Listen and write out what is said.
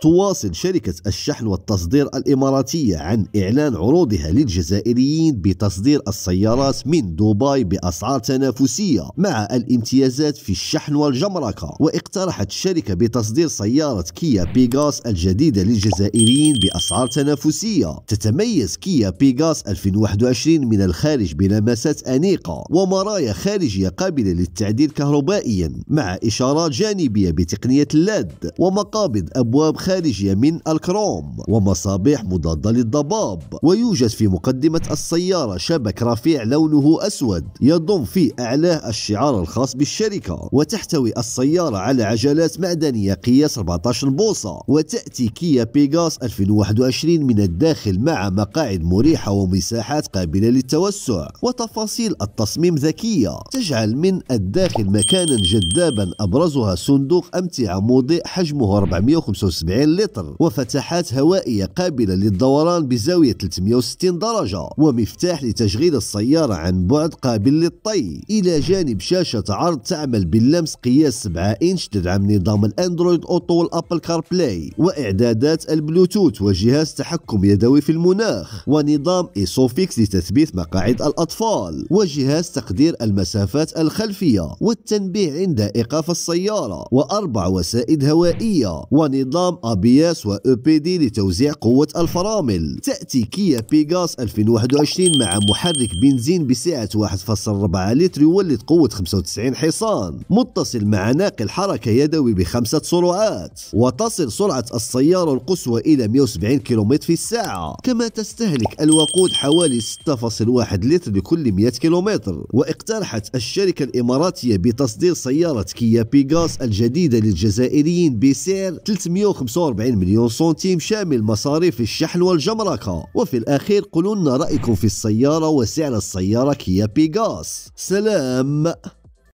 تواصل شركة الشحن والتصدير الإماراتية عن إعلان عروضها للجزائريين بتصدير السيارات من دبي بأسعار تنافسية مع الامتيازات في الشحن والجمركة واقترحت الشركة بتصدير سيارة كيا بيغاس الجديدة للجزائريين بأسعار تنافسية تتميز كيا بيغاس 2021 من الخارج بلمسات أنيقة ومرايا خارجية قابلة للتعديل كهربائيا مع إشارات جانبية بتقنية اللاد ومقابض أبواب الخارجية من الكروم ومصابيح مضادة للضباب ويوجد في مقدمة السيارة شبك رفيع لونه أسود يضم في أعلاه الشعار الخاص بالشركة وتحتوي السيارة على عجلات معدنية قياس 14 بوصة وتأتي كيا بيغاس 2021 من الداخل مع مقاعد مريحة ومساحات قابلة للتوسع وتفاصيل التصميم ذكية تجعل من الداخل مكانا جذابا أبرزها صندوق أمتعة موضع حجمه 475 70 لتر وفتحات هوائية قابلة للدوران بزاوية 360 درجة ومفتاح لتشغيل السيارة عن بعد قابل للطي إلى جانب شاشة عرض تعمل باللمس قياس 7 إنش تدعم نظام الأندرويد أوتو والأبل كار بلاي وإعدادات البلوتوث وجهاز تحكم يدوي في المناخ ونظام إيسوفيكس لتثبيت مقاعد الأطفال وجهاز تقدير المسافات الخلفية والتنبيه عند إيقاف السيارة وأربع وسائد هوائية ونظام ابياس وأو بي دي لتوزيع قوة الفرامل تأتي كيا بيغاس 2021 مع محرك بنزين بسعة 1.4 لتر يولد قوة 95 حصان متصل مع ناقل حركة يدوي بخمسة سرعات وتصل سرعة السيارة القصوى إلى 170 كم في الساعة كما تستهلك الوقود حوالي 6.1 لتر لكل 100 كم واقترحت الشركة الإماراتية بتصدير سيارة كيا بيغاس الجديدة للجزائريين بسعر 350 45 مليون سنتيم شامل مصاريف الشحن والجمركة وفي الأخير قولوا لنا رأيكم في السيارة وسعر السيارة كيا بيغاس سلام